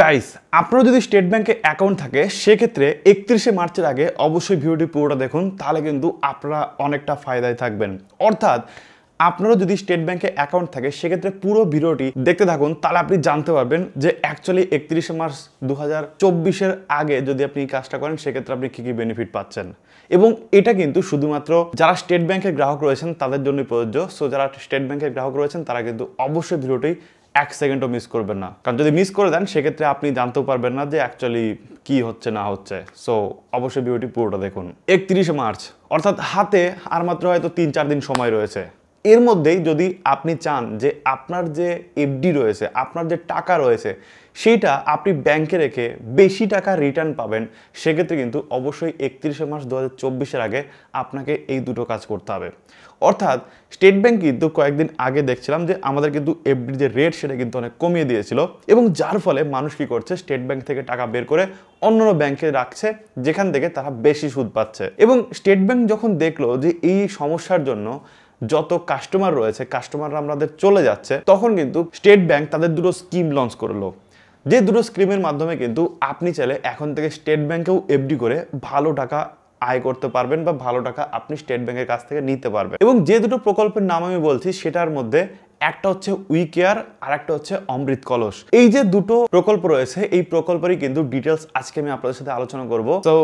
guys আপনার যদি state ব্যাংকে অ্যাকাউন্ট থাকে সেক্ষেত্রে একত্রিশে মার্চের আগে অবশ্যই ভিডিওটি পুরোটা দেখুন তাহলে কিন্তু আপনারা অনেকটা ফায়দায় থাকবেন অর্থাৎ আপনারও যদি স্টেট ব্যাংকে অ্যাকাউন্ট থাকে সেক্ষেত্রে পুরো ভিডিওটি দেখতে থাকুন তাহলে আপনি জানতে পারবেন যে অ্যাকচুয়ালি একত্রিশে মার্চ দু হাজার আগে যদি আপনি এই কাজটা করেন সেক্ষেত্রে আপনি কী কী বেনিফিট পাচ্ছেন এবং এটা কিন্তু শুধুমাত্র যারা স্টেট ব্যাংকের গ্রাহক রয়েছেন তাদের জন্যই প্রযোজ্য সো যারা স্টেট ব্যাংকের গ্রাহক রয়েছেন তারা কিন্তু অবশ্যই ভিডিওটি এক সেকেন্ডও মিস করবেন না কারণ যদি মিস করে দেন সেক্ষেত্রে আপনি জানতেও পারবেন না যে অ্যাকচুয়ালি কি হচ্ছে না হচ্ছে সো অবশ্যই ভিডিওটি পুরোটা দেখুন একত্রিশে মার্চ অর্থাৎ হাতে আর মাত্র হয়তো তিন চার দিন সময় রয়েছে এর মধ্যেই যদি আপনি চান যে আপনার যে এফডি রয়েছে আপনার যে টাকা রয়েছে সেইটা আপনি ব্যাংকে রেখে বেশি টাকা রিটার্ন পাবেন সেক্ষেত্রে কিন্তু অবশ্যই একত্রিশে মার্চ দু হাজার আগে আপনাকে এই দুটো কাজ করতে হবে অর্থাৎ স্টেট ব্যাংক কিন্তু কয়েকদিন আগে দেখছিলাম যে আমাদের কিন্তু এফডির যে রেট সেটা কিন্তু অনেক কমিয়ে দিয়েছিল এবং যার ফলে মানুষ কী করছে স্টেট ব্যাংক থেকে টাকা বের করে অন্য ব্যাংকে রাখছে যেখান থেকে তারা বেশি সুদ পাচ্ছে এবং স্টেট ব্যাংক যখন দেখলো যে এই সমস্যার জন্য যত কাস্টমার রয়েছে কাস্টমাররা আমাদের চলে যাচ্ছে তখন কিন্তু স্টেট ব্যাংক তাদের দুটো স্কিম লঞ্চ করলো যে দুটো স্কিমের মাধ্যমে কিন্তু আপনি চাইলে এখন থেকে স্টেট ব্যাংকেও এফডি করে ভালো টাকা আয় করতে পারবেন বা ভালো টাকা আপনি স্টেট ব্যাংকের কাছ থেকে নিতে পারবেন এবং যে দুটো প্রকল্পের নাম আমি বলছি সেটার মধ্যে একটা হচ্ছে উইকেয়ার আর একটা হচ্ছে অমৃত কলস এই যে দুটো প্রকল্প রয়েছে এই প্রকল্পেরই কিন্তু ডিটেলস আজকে আমি আপনাদের সাথে আলোচনা করবো তো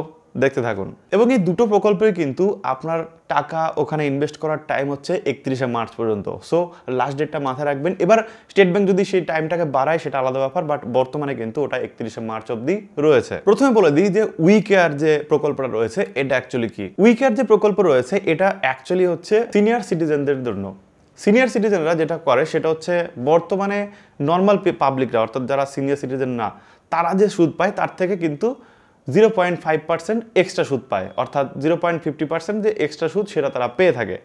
দেখতে থাকুন এবং এই দুটো প্রকল্পে কিন্তু আপনার টাকা ওখানে ইনভেস্ট করার টাইম হচ্ছে একত্রিশে মার্চ পর্যন্ত সো লাস্ট ডেটটা মাথায় রাখবেন এবার স্টেট ব্যাংক যদি সেই টাইমটাকে বাড়ায় সেটা আলাদা ব্যাপার বাট বর্তমানে কিন্তু ওটা একত্রিশে মার্চ অব্দি রয়েছে প্রথমে বলে দিই যে উই কেয়ার যে প্রকল্পটা রয়েছে এটা অ্যাকচুয়ালি কি উই কেয়ার যে প্রকল্প রয়েছে এটা অ্যাকচুয়ালি হচ্ছে সিনিয়র সিটিজেনদের জন্য সিনিয়র সিটিজেনরা যেটা করে সেটা হচ্ছে বর্তমানে নর্মাল পাবলিকরা অর্থাৎ যারা সিনিয়র সিটিজেন না তারা যে সুদ পায় তার থেকে কিন্তু zero point five percent extra সুদ পায় অর্থাৎ জিরো পয়েন্ট ফিফটি পার্সেন্ট যে এক্সট্রা সুদ সেটা তারা পেয়ে থাকে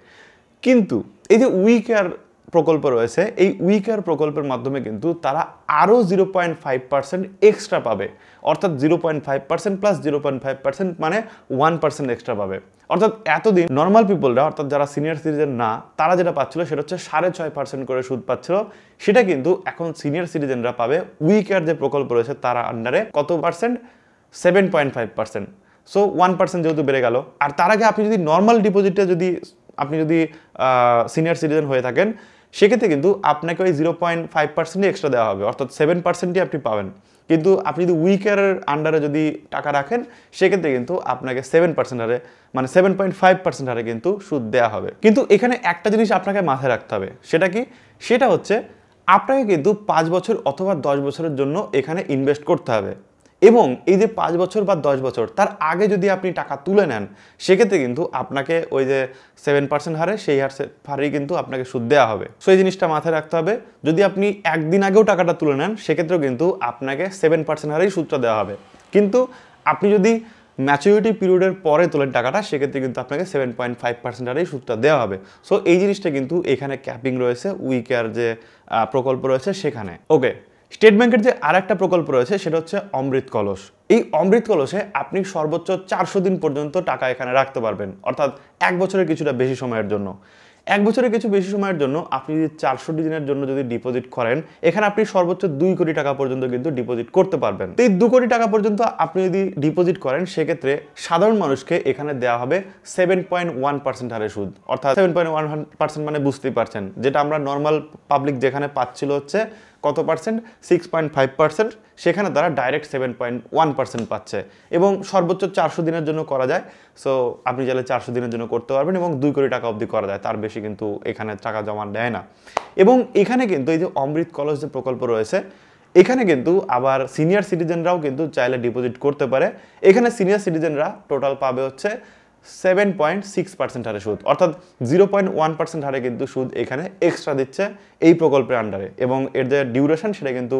কিন্তু এই যে উইকার প্রকল্প রয়েছে এই উইকার প্রকল্পের মাধ্যমে কিন্তু তারা আরও zero point five percent extra পাবে অর্থাৎ zero point five percent plus zero point five percent মানে ওয়ান পার্সেন্ট এক্সট্রা পাবে অর্থাৎ এতদিন নর্মাল পিপলরা অর্থাৎ যারা সিনিয়র সিটিজেন না তারা যেটা পাচ্ছিল সেটা হচ্ছে সাড়ে ছয় পার্সেন্ট করে সুদ পাচ্ছিল সেটা কিন্তু এখন সিনিয়র সিটিজেনরা পাবে উইকার যে প্রকল্প রয়েছে তারা আন্ডারে কত percent seven point five percent so one percent যেহেতু বেড়ে গেল আর তার আগে আপনি যদি নর্মাল ডিপোজিটে যদি আপনি যদি সিনিয়র সিটিজেন হয়ে থাকেন সেক্ষেত্রে কিন্তু আপনাকে ওই জিরো পয়েন্ট ফাইভ পার্সেন্টই এক্সট্রা দেওয়া হবে অর্থাৎ সেভেন পার্সেন্টই আপনি পাবেন কিন্তু আপনি যদি উইকের আন্ডারে যদি টাকা রাখেন সেক্ষেত্রে কিন্তু আপনাকে সেভেন পার্সেন্ট হারে মানে সেভেন পয়েন্ট ফাইভ পার্সেন্ট হারে কিন্তু সুদ দেওয়া হবে কিন্তু এখানে একটা জিনিস আপনাকে মাথায় রাখতে হবে সেটা কি সেটা হচ্ছে আপনাকে কিন্তু পাঁচ বছর অথবা দশ বছরের জন্য এখানে ইনভেস্ট করতে হবে এবং এই যে পাঁচ বছর বা দশ বছর তার আগে যদি আপনি টাকা তুলে নেন সেক্ষেত্রে কিন্তু আপনাকে ওই যে সেভেন পার্সেন্ট হারে সেই হার হারেই কিন্তু আপনাকে সুদ দেওয়া হবে সো এই জিনিসটা মাথায় রাখতে হবে যদি আপনি একদিন আগেও টাকাটা তুলে নেন সেক্ষেত্রেও কিন্তু আপনাকে সেভেন পার্সেন্ট হারেই সুদটা দেওয়া হবে কিন্তু আপনি যদি ম্যাচুরিটি পিরিয়ডের পরে তোলেন টাকাটা সেক্ষেত্রে কিন্তু আপনাকে সেভেন পয়েন্ট ফাইভ পার্সেন্ট হারেই সুদটা দেওয়া হবে সো এই জিনিসটা কিন্তু এখানে ক্যাপিং রয়েছে উইকার যে প্রকল্প রয়েছে সেখানে ওকে স্টেট ব্যাংকের যে আর একটা প্রকল্প রয়েছে সেটা হচ্ছে অমৃত কলস এই অমৃত কলসে আপনি সর্বোচ্চ চারশো দিন পর্যন্ত টাকা এখানে রাখতে পারবেন অর্থাৎ এক বছরের কিছুটা বেশি সময়ের জন্য এক বছরের কিছু বেশি সময়ের জন্য আপনি যদি চারশো দিনের জন্য যদি ডিপোজিট করেন এখানে আপনি সর্বোচ্চ দুই কোটি টাকা পর্যন্ত কিন্তু ডিপোজিট করতে পারবেন তো এই দু কোটি টাকা পর্যন্ত আপনি যদি ডিপোজিট করেন সেক্ষেত্রে সাধারণ মানুষকে এখানে দেওয়া হবে সেভেন পয়েন্ট ওয়ান পার্সেন্ট হারে সুদ অর্থাৎ সেভেন পয়েন্ট ওয়ান পার্সেন্ট মানে বুঝতেই পারছেন যেটা আমরা নর্মাল পাবলিক যেখানে পাচ্ছিল হচ্ছে কত percent six point five percent সেখানে তারা direct seven point one percent পাচ্ছে এবং সর্বোচ্চ চারশো দিনের জন্য করা যায় সো আপনি চাইলে চারশো দিনের জন্য করতে পারবেন এবং দুই কোটি টাকা অবধি করা যায় তার বেশি কিন্তু এখানে টাকা জমা দেয় না এবং এখানে কিন্তু এই যে অমৃত কলেজ যে প্রকল্প রয়েছে এখানে কিন্তু আবার সিনিয়র সিটিজেনরাও কিন্তু চাইলে ডিপোজিট করতে পারে এখানে সিনিয়র সিটিজেনরা টোটাল পাবে হচ্ছে সেভেন পয়েন্ট সিক্স পার্সেন্ট হারে সুদ অর্থাৎ জিরো পয়েন্ট ওয়ান পার্সেন্ট হারে কিন্তু সুদ এখানে এক্সট্রা দিচ্ছে এই প্রকল্পের আন্ডারে এবং এর যে ডিউরেশন সেটা কিন্তু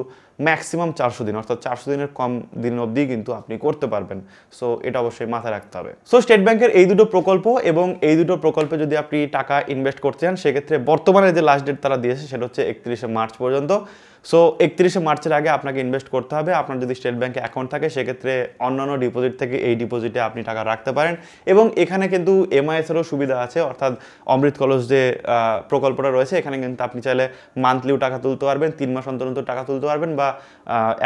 ম্যাক্সিমাম চারশো দিন অর্থাৎ চারশো দিনের কম দিন অবধি কিন্তু আপনি করতে পারবেন সো এটা অবশ্যই মাথায় রাখতে হবে সো স্টেট ব্যাংকের এই দুটো প্রকল্প এবং এই দুটো প্রকল্পে যদি আপনি টাকা ইনভেস্ট করতে চান সেক্ষেত্রে বর্তমানে যে লাস্ট ডেট তারা দিয়েছে সেটা হচ্ছে একত্রিশে মার্চ পর্যন্ত সো একত্রিশে মার্চের আগে আপনাকে ইনভেস্ট করতে হবে আপনার যদি স্টেট ব্যাংকে অ্যাকাউন্ট থাকে সেক্ষেত্রে অন্যান্য ডিপোজিট থেকে এই ডিপোজিটে আপনি টাকা রাখতে পারেন এবং এখানে কিন্তু এমআইএসেরও সুবিধা আছে অর্থাৎ অমৃত কলস যে প্রকল্পটা রয়েছে এখানে কিন্তু আপনি চাইলে মান্থলিও টাকা তুলতে পারবেন তিন মাস অন্তর অন্তর টাকা তুলতে পারবেন বা বা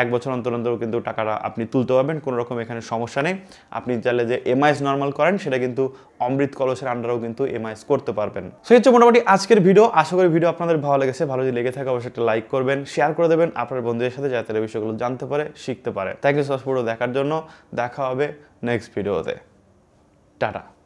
এক বছর অন্তর অন্তর কিন্তু টাকাটা আপনি তুলতে পারবেন কোনো রকম এখানে সমস্যা নেই আপনি চাইলে যে এমআইএস নর্মাল করেন সেটা কিন্তু অমৃত কলসের আন্ডারও কিন্তু এমআইএস করতে পারবেন সেই হচ্ছে মোটামুটি আজকের ভিডিও আশা করি ভিডিও আপনাদের ভালো লেগেছে ভালো যদি লেগে থাকে অবশ্যই একটা লাইক করবেন শেয়ার করে দেবেন আপনার বন্ধুদের সাথে যাতে এই বিষয়গুলো জানতে পারে শিখতে পারে থ্যাংক ইউ সো মাচ দেখার জন্য দেখা হবে নেক্সট ভিডিওতে টাটা